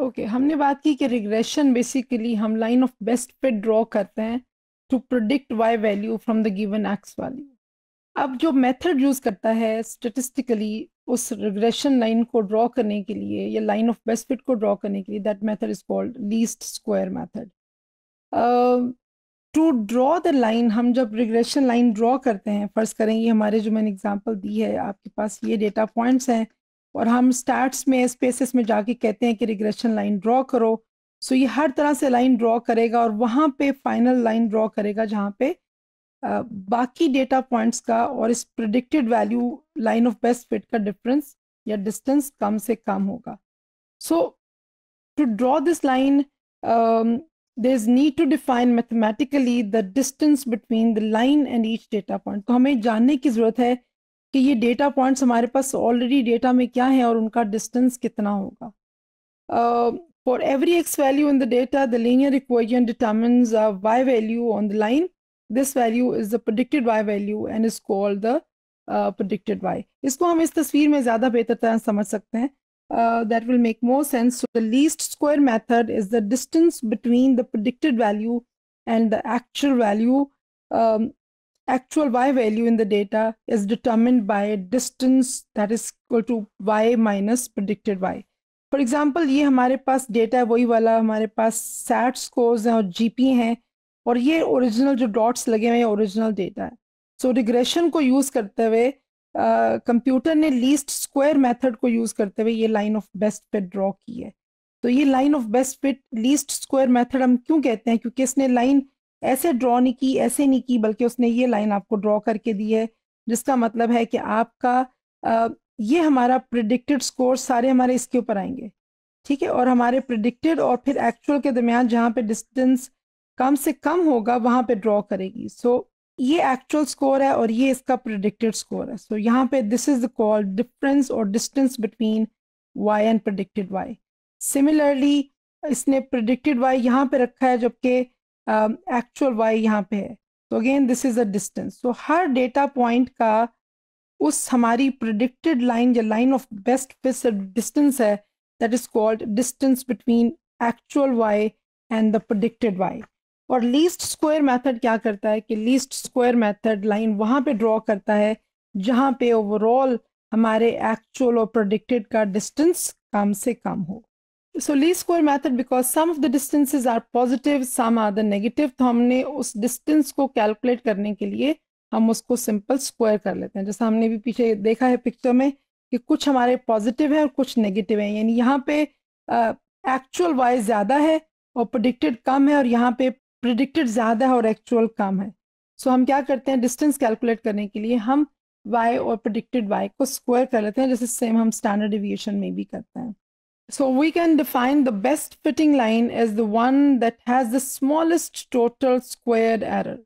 Okay okay, हमने बात की कि रिग्रेशन बेसिकली हम लाइन ऑफ बेस्ट पे ड्रॉ करते हैं to predict y value from the given x value अब जो मेथड यूज करता है स्टेटिस्टिकली उस रिग्रेशन लाइन को ड्रॉ करने के लिए या लाइन ऑफ बेस्ट फिट को ड्रॉ करने के लिए that method is called least square method to draw the line हम जब रिग्रेशन लाइन ड्रॉ करते हैं फर्ज करें ये हमारे जो मैंने एग्जांपल दी है आपके पास ये डेटा पॉइंट्स हैं और हम स्टार्ट्स में स्पेसिस में जाके कहते हैं कि रिग्रेशन लाइन ड्रॉ करो सो ये हर तरह से लाइन ड्रॉ करेगा और वहाँ पे फाइनल लाइन ड्रॉ करेगा जहाँ पे बाकी डेटा पॉइंट्स का और इस predicted value line of best fit का डिफरेंस या डिस्टेंस कम से कम होगा so to draw this line there is need to define mathematically the distance between the line and each data point तो हमें जानने की ज़रूरत है कि ये डेटा पॉइंट्स हमारे पास ऑलरेडी डेटा में क्या है और उनका डिस्टेंस कितना होगा for every x value in the data the linear equation determines a y value on the line this value is the predicted y value and is called the predicted y इसको हम इस तस्वीर में ज़्यादा बेहतर तरह समझ सकते हैं that will make more sense the least square method is the distance between the predicted value and the actual value actual y value in the data is determined by distance that is equal to y minus predicted y. For example ये हमारे पास data है वही वाला हमारे पास set scores हैं और P हैं और ये ओरिजिनल जो डॉट्स लगे हुए हैं ओरिजिनल डेटा है सो so, को यूज़ करते हुए कंप्यूटर uh, ने लीस्ट स्क्वायर मेथड को यूज़ करते हुए ये line of best fit draw की है तो ये line of best fit least square method हम क्यों कहते हैं क्योंकि इसने लाइन ऐसे ड्रॉ नहीं की ऐसे नहीं की बल्कि उसने ये लाइन आपको ड्रॉ करके दी है जिसका मतलब है कि आपका आ, ये हमारा प्रिडिक्टेड स्कोर सारे हमारे इसके ऊपर आएंगे ठीक है और हमारे प्रिडिक्टेड और फिर एक्चुअल के दरमियान जहाँ पे डिस्टेंस कम से कम होगा वहाँ पे ड्रॉ करेगी सो so, ये एक्चुअल स्कोर है और ये इसका प्रिडिक्टेड स्कोर है सो so, यहाँ पे this is the call difference और distance between y and predicted y similarly इसने प्रिडिक्टेड वाई यहाँ पे रखा है जबकि एक्चुअल um, वाई यहाँ पे है तो again this is a distance तो हर डेटा पॉइंट का उस हमारी प्रडिक्टेड लाइन या line of best fit distance है that is called distance between actual y and the predicted y और लीस्ट स्क्वायर मेथड क्या करता है कि लीस्ट स्क्वायर मेथड लाइन वहाँ पे ड्रॉ करता है जहाँ पे ओवरऑल हमारे एक्चुअल और प्रोडिक्टेड का डिस्टेंस कम से कम हो सो ली square method because some of the distances are positive some are the negative तो हमने उस डिस्टेंस को कैलकुलेट करने के लिए हम उसको सिंपल स्क्वायर कर लेते हैं जैसा हमने भी पीछे देखा है पिक्चर में कि कुछ हमारे पॉजिटिव है और कुछ नेगेटिव है यानी यहाँ पे एक्चुअल वाई ज़्यादा है और प्रिडिक्टेड कम है और यहाँ पे प्रिडिक्टेड ज़्यादा है और एक्चुअल कम है सो so, हम क्या करते हैं डिस्टेंस कैलकुलेट करने के लिए हम वाई और प्रिडिक्टेड वाई को स्क्वायर कर लेते हैं जैसे सेम हम स्टैंडर्ड डिविएशन में भी करते हैं So we can define the best fitting line as the one that has the smallest total squared error.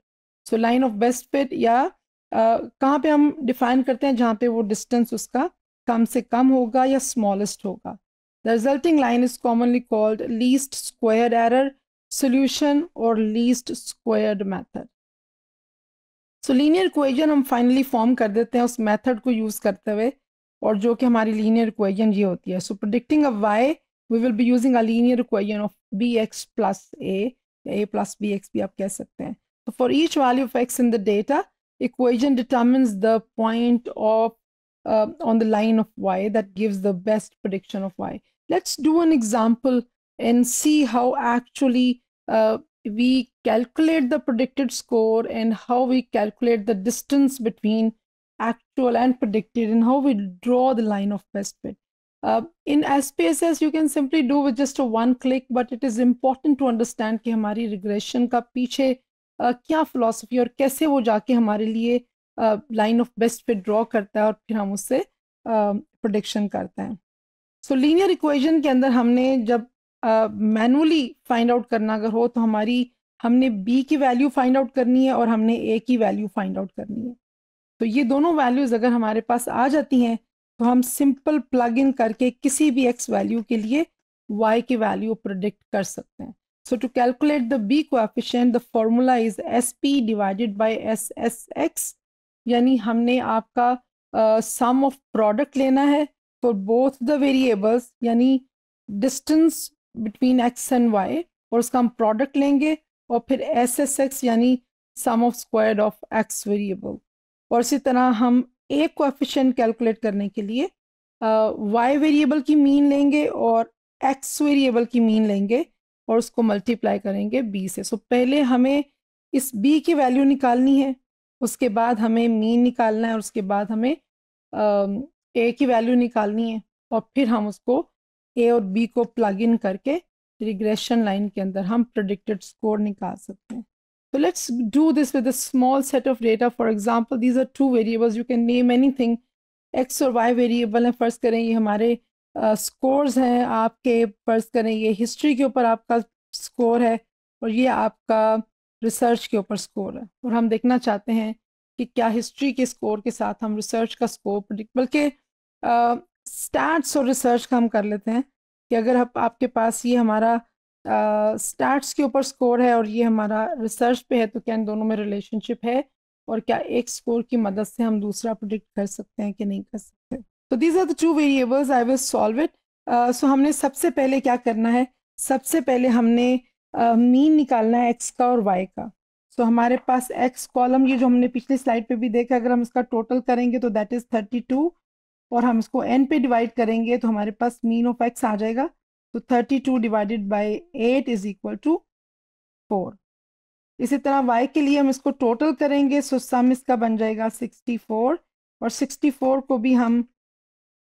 So line of best fit Yeah, कहाँ पे हम define करते हैं जहाँ पे वो distance उसका कम से कम होगा या smallest होगा. The resulting line is commonly called least squared error solution or least squared method. So linear equation हम finally form कर देते हैं उस method को use करते हुए और जो कि हमारी लीनियर इक्वेजन ये होती है सो प्रडिक्टिंग अब y we will be using a linear equation of b x plus a a plus b x भी आप कह सकते हैं तो for each value of x in the data equation determines the point of on the line of y that gives the best prediction of y let's do an example and see how actually we calculate the predicted score and how we calculate the distance between actual and predicted and how we draw the line of best fit. Uh, in SPSS, you can simply do with just a one click, but it is important to understand कि हमारी regression ka piche, uh, kya philosophy और कैसे वो जाके hamare liye uh, line of best fit draw karta hai aur phir hum usse uh, prediction karte hain so linear equation ke andar humne jab uh, manually find out karna agar ho to hamari हमने b की value find out करनी है और हमने a की value find out करनी है तो ये दोनों वैल्यूज़ अगर हमारे पास आ जाती हैं तो हम सिंपल प्लग इन करके किसी भी एक्स वैल्यू के लिए वाई की वैल्यू प्रोडिक्ट कर सकते हैं so to calculate b coefficient the formula is S P divided by S S X यानी हमने आपका सम ऑफ प्रोडक्ट लेना है फॉर बोथ द वेरिएबल्स यानी distance between x and y और उसका हम प्रोडक्ट लेंगे और फिर एस एस एक्स यानी sum of square of x variable और इसी तरह हम एक कोएफिशिएंट कैलकुलेट करने के लिए वाई वेरिएबल की मीन लेंगे और एक्स वेरिएबल की मीन लेंगे और उसको मल्टीप्लाई करेंगे बी से सो so, पहले हमें इस बी की वैल्यू निकालनी है उसके बाद हमें मीन निकालना है और उसके बाद हमें ए की वैल्यू निकालनी है और फिर हम उसको ए और बी को प्लग इन करके रिग्रेशन लाइन के अंदर हम प्रोडिक्टेड स्कोर निकाल सकते हैं So let's do this with a small set of data. For example, these are two variables. You can name anything. X or Y variable. And first, करें ये हमारे scores हैं आपके First, करें ये history के ऊपर आपका score है और ये आपका research के ऊपर score है और हम देखना चाहते हैं कि क्या history के score के साथ हम research का score predict. बल्कि stats और research का हम कर लेते हैं कि अगर आप, आपके पास ये हमारा स्टार्ट्स के ऊपर स्कोर है और ये हमारा रिसर्च पे है तो क्या इन दोनों में रिलेशनशिप है और क्या एक स्कोर की मदद से हम दूसरा प्रोडिक्ट कर सकते हैं कि नहीं कर सकते तो these are the two variables I will solve it so हमने सबसे पहले क्या करना है सबसे पहले हमने मीन uh, निकालना है एक्स का और वाई का सो so, हमारे पास एक्स कॉलम ये जो हमने पिछले स्लाइड पे भी देखा अगर हम इसका टोटल करेंगे तो दैट इज थर्टी टू और हम इसको एन पे डिवाइड करेंगे तो हमारे पास मीन ऑफ एक्स आ जाएगा तो 32 divided by 8 is equal to 4 इसी तरह y के लिए हम इसको टोटल करेंगे सो सम इसका बन जाएगा 64 और 64 को भी हम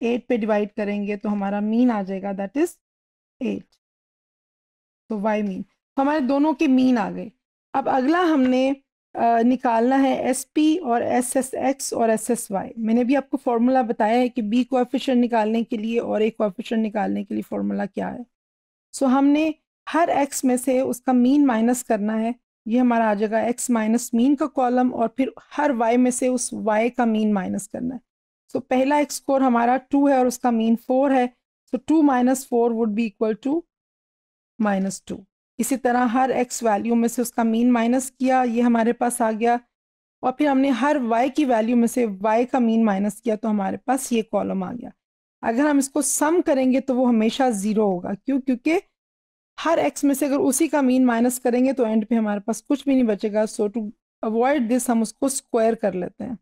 8 पे डिवाइड करेंगे तो हमारा मीन आ जाएगा दैट इज 8 तो y मीन तो हमारे दोनों के मीन आ गए अब अगला हमने निकालना है एस पी और एस एस एक्स और एस एस वाई मैंने भी आपको फार्मूला बताया है कि बी कोफिशन निकालने के लिए और ए कोफिशन निकालने के लिए फार्मूला क्या है सो so, हमने हर एक्स में से उसका मीन माइनस करना है ये हमारा आ जाएगा एक्स माइनस मीन का कॉलम और फिर हर वाई में से उस वाई का मीन माइनस करना है सो so, पहला एक्स स्कोर हमारा टू है और उसका मीन फोर है so two minus four would be equal to minus two इसी तरह हर एक्स वैल्यू में से उसका मीन माइनस किया ये हमारे पास आ गया और फिर हमने हर वाई की वैल्यू में से वाई का मीन माइनस किया तो हमारे पास ये कॉलम आ गया अगर हम इसको सम करेंगे तो वो हमेशा ज़ीरो होगा क्यों क्योंकि हर एक्स में से अगर उसी का मीन माइनस करेंगे तो एंड पे हमारे पास कुछ भी नहीं बचेगा सो टू अवॉइड दिस हम उसको स्क्वायर कर लेते हैं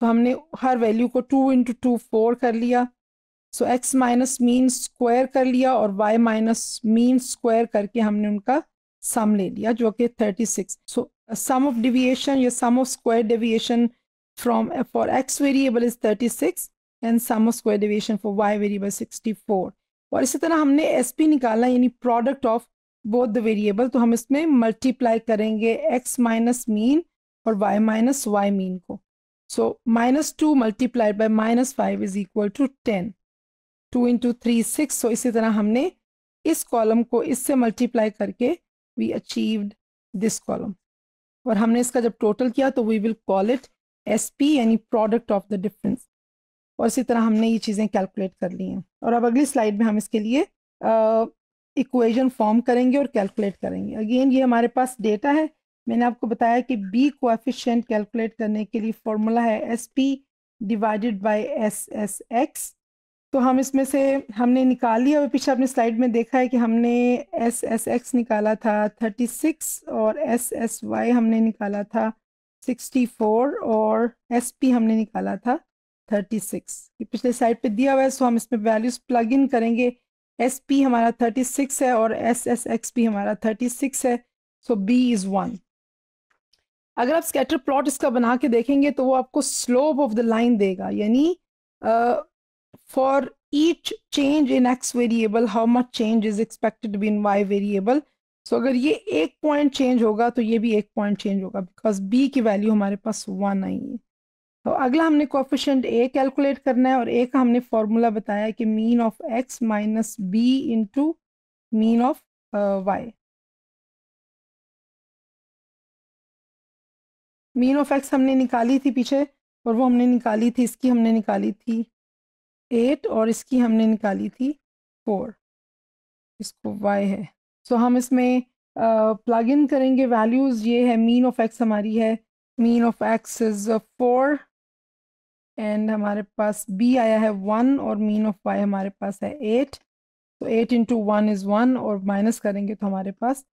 तो हमने हर वैल्यू को टू इंटू टू फोर कर लिया so x minus mean square कर लिया और वाई माइनस मीन स्क्वायर करके हमने उनका सम ले लिया जो कि thirty six so sum of deviation या sum of square deviation from for x variable is thirty six and sum of square deviation for y variable sixty four और इसी तरह हमने एस पी निकाला यानी product of both the variable तो हम इसमें मल्टीप्लाई करेंगे एक्स माइनस मीन और वाई माइनस वाई मीन को so minus two multiplied by minus five is equal to ten to into three six so तो इसी तरह हमने इस कॉलम को इससे मल्टीप्लाई करके वी अचीव्ड दिस कॉलम और हमने इसका जब टोटल किया तो we will call it S P यानी प्रोडक्ट ऑफ द डिफरेंस और इसी तरह हमने ये चीज़ें कैलकुलेट कर ली हैं और अब अगली स्लाइड में हम इसके लिए इक्वेशन uh, फॉर्म करेंगे और कैलकुलेट करेंगे अगेन ये हमारे पास डेटा है मैंने आपको बताया कि बी कोफिशेंट कैलकुलेट करने के लिए फॉर्मूला है S P divided by S S X तो हम इसमें से हमने निकाल लिया और पीछे आपने स्लाइड में देखा है कि हमने एस एस एक्स निकाला था थर्टी सिक्स और एस एस वाई हमने निकाला था सिक्सटी फोर और एस पी हमने निकाला था थर्टी सिक्स ये पिछले स्लाइड पे दिया हुआ है सो हम इसमें वैल्यूज प्लग इन करेंगे एस पी हमारा थर्टी सिक्स है और एस एस एक्स पी हमारा थर्टी सिक्स है सो बी इज़ वन अगर आप स्कैटर प्लॉट इसका बना के देखेंगे तो वो आपको स्लोप ऑफ द लाइन देगा यानी for each change in x variable how much change is expected to be in y variable so so, अगर ये एक पॉइंट चेंज होगा तो ये भी एक पॉइंट चेंज होगा बिकॉज बी की वैल्यू हमारे पास वन आई है तो अगला हमने कोफिशेंट ए कैलकुलेट करना है और ए का हमने फॉर्मूला बताया कि mean of x minus b into mean of y mean of x हमने निकाली थी पीछे और वो हमने निकाली थी इसकी हमने निकाली थी एट और इसकी हमने निकाली थी फोर इसको वाई है सो so, हम इसमें प्लग uh, इन करेंगे वैल्यूज़ ये है मीन ऑफ एक्स हमारी है mean of x is four and हमारे पास बी आया है वन और मीन ऑफ वाई हमारे पास है एट तो eight into one is one और माइनस करेंगे तो हमारे पास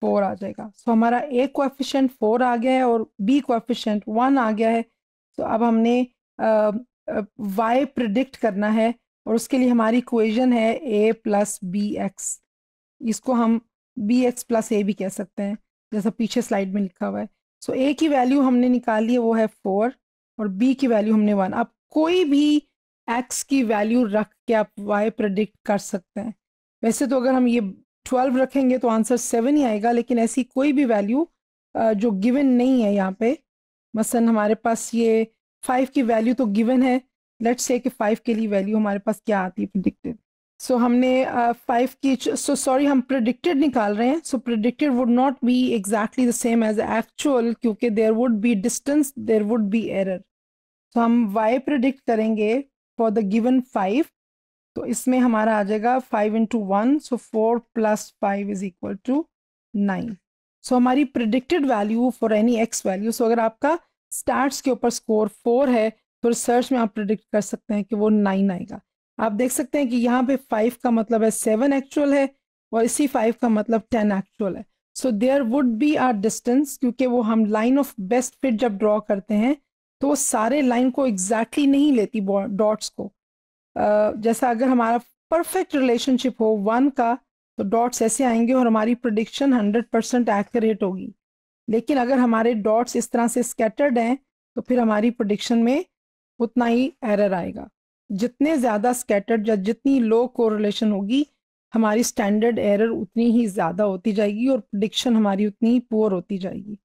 फोर आ जाएगा सो so, हमारा ए कोफिशेंट फोर आ गया है और बी कोफिशेंट वन आ गया है तो so, अब हमने वाई प्रडिक्ट करना है और उसके लिए हमारी क्वेजन है ए प्लस बी एक्स इसको हम बी एक्स प्लस ए भी कह सकते हैं जैसा पीछे स्लाइड में लिखा हुआ है सो so, ए की वैल्यू हमने निकाली है वो है फोर और बी की वैल्यू हमने वन आप कोई भी एक्स की वैल्यू रख के आप वाई प्रडिक्ट कर सकते हैं वैसे तो अगर हम ये ट्वेल्व रखेंगे तो आंसर सेवन ही आएगा लेकिन ऐसी कोई भी वैल्यू जो गिवन नहीं है यहाँ पे मसलन हमारे पास ये फाइव की वैल्यू तो गिवन है लेट से कि फाइव के लिए वैल्यू हमारे पास क्या आती है प्रिडिक्टेड सो so, हमने फाइव uh, की सो सॉरी हम प्रडिक्टेड निकाल रहे हैं so predicted would not be exactly the same as actual क्योंकि there would be distance there would be error तो हम वाई प्रडिक्ट करेंगे फॉर द गिवन फाइव तो इसमें हमारा आ जाएगा five into one so four plus five is equal to nine so हमारी predicted value for any x value so अगर आपका स्टार्ट के ऊपर स्कोर फोर है तो रिसर्च में आप प्रिडिक्ट कर सकते हैं कि वो नाइन आएगा आप देख सकते हैं कि यहाँ पे फाइव का मतलब है सेवन एक्चुअल है और इसी फाइव का मतलब टेन एक्चुअल है so there would be are distance क्योंकि वो हम लाइन ऑफ बेस्ट फिट जब ड्रॉ करते हैं तो वो सारे लाइन को एग्जैक्टली exactly नहीं लेती डॉट्स को uh, जैसा अगर हमारा परफेक्ट रिलेशनशिप हो वन का तो डॉट्स ऐसे आएंगे और हमारी प्रोडिक्शन हंड्रेड परसेंट एक्यूरेट होगी लेकिन अगर हमारे डॉट्स इस तरह से स्कैटर्ड हैं तो फिर हमारी प्रोडिक्शन में उतना ही एरर आएगा जितने ज़्यादा स्कैटर्ड या जितनी लो कोरिलेशन होगी हमारी स्टैंडर्ड एरर उतनी ही ज़्यादा होती जाएगी और प्रोडिक्शन हमारी उतनी ही पुअर होती जाएगी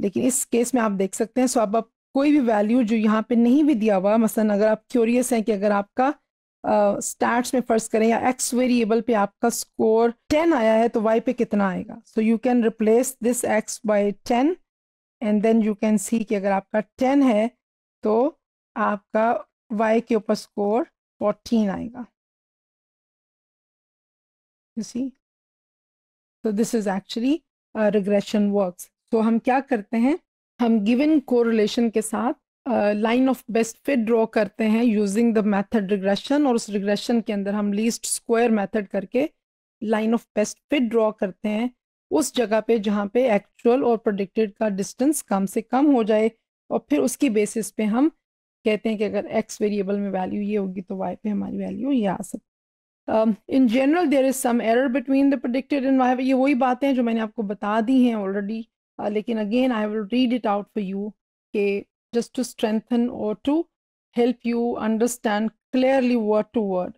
लेकिन इस केस में आप देख सकते हैं सो अब आप कोई भी वैल्यू जो यहाँ पे नहीं भी दिया हुआ मसलन अगर आप क्यूरियस हैं कि अगर आपका स्टैट्स uh, में फर्ज करें या एक्स वेरिएबल पे आपका स्कोर टेन आया है तो वाई पे कितना आएगा so you can replace this x by ten and then you can see कि अगर आपका टेन है तो आपका वाई के ऊपर स्कोर फोर्टीन आएगा यू सी तो this is actually regression works तो हम क्या करते हैं हम गिवन कोरिलेशन के साथ line of best fit draw करते हैं यूजिंग द मेथड रिग्रेशन और उस रिग्रेशन के अंदर हम लीस्ट स्क्वायर मेथड करके line of best fit draw करते हैं उस जगह पे जहाँ पे एक्चुअल और प्रोडिक्टेड का डिस्टेंस कम से कम हो जाए और फिर उसकी बेसिस पे हम कहते हैं कि अगर एक्स वेरिएबल में वैल्यू ये होगी तो वाई पे हमारी वैल्यू ये आ सकती in general there is some error between the predicted and y ये वही बातें हैं जो मैंने आपको बता दी हैं ऑलरेडी uh, लेकिन again I will read it out for you के just to strengthen or to help you understand clearly word to word.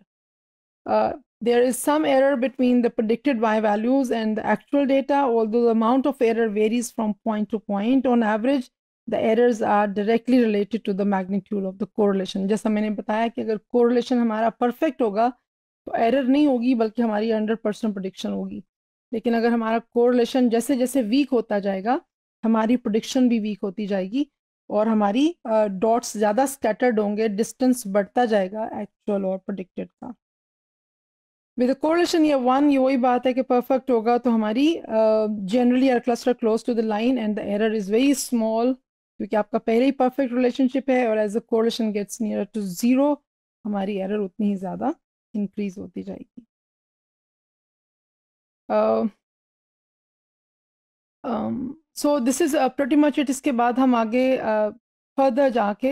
Uh, there is some error between the predicted Y values and the actual data, although the amount of error varies from point to point. On average, the errors are directly related to the magnitude of the correlation. जैसा मैंने बताया कि अगर correlation हमारा perfect होगा तो error नहीं होगी बल्कि हमारी 100 परसेंट प्रडिक्शन होगी लेकिन अगर हमारा correlation जैसे जैसे weak होता जाएगा हमारी प्रडिक्शन भी वीक होती जाएगी और हमारी डॉट्स uh, ज़्यादा स्कैटर्ड होंगे डिस्टेंस बढ़ता जाएगा एक्चुअल और प्रोडिक्टेड का विद कोरिलेशन या वन ये वही बात है कि परफेक्ट होगा तो हमारी generally are cluster close to the line and the error is very small क्योंकि आपका पहले ही परफेक्ट रिलेशनशिप है और as a correlation gets near to zero हमारी एरर उतनी ही ज़्यादा इंक्रीज होती जाएगी uh, um, so this is pretty much it इसके बाद हम आगे फर्दर uh, जाके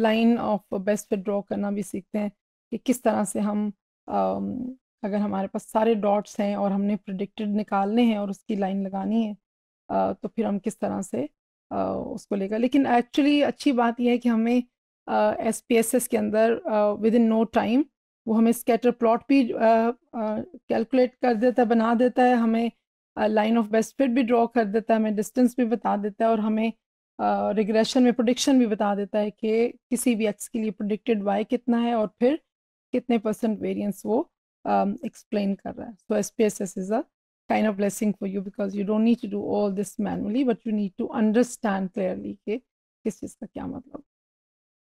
लाइन ऑफ बेस्ट पे ड्रॉ करना भी सीखते हैं कि किस तरह से हम um, अगर हमारे पास सारे डॉट्स हैं और हमने प्रोडिक्टेड निकालने हैं और उसकी लाइन लगानी है uh, तो फिर हम किस तरह से uh, उसको लेकर लेकिन एक्चुअली अच्छी बात यह है कि हमें एस पी एस एस के अंदर विद इन नो टाइम वो हमें स्कैटर प्लॉट भी कैलकुलेट uh, uh कर देता है बना देता है हमें लाइन ऑफ बेस्ट फिट भी ड्रॉ कर देता है हमें डिस्टेंस भी बता देता है और हमें रिग्रेशन uh, में प्रोडिक्शन भी बता देता है कि किसी भी एक्स के लिए प्रोडिक्टेड वाई कितना है और फिर कितने परसेंट वेरियंस वो एक्सप्लेन um, कर रहा है so S P S S is a kind of blessing for you because you don't need to do all this manually but you need to understand clearly कि किस चीज़ का क्या मतलब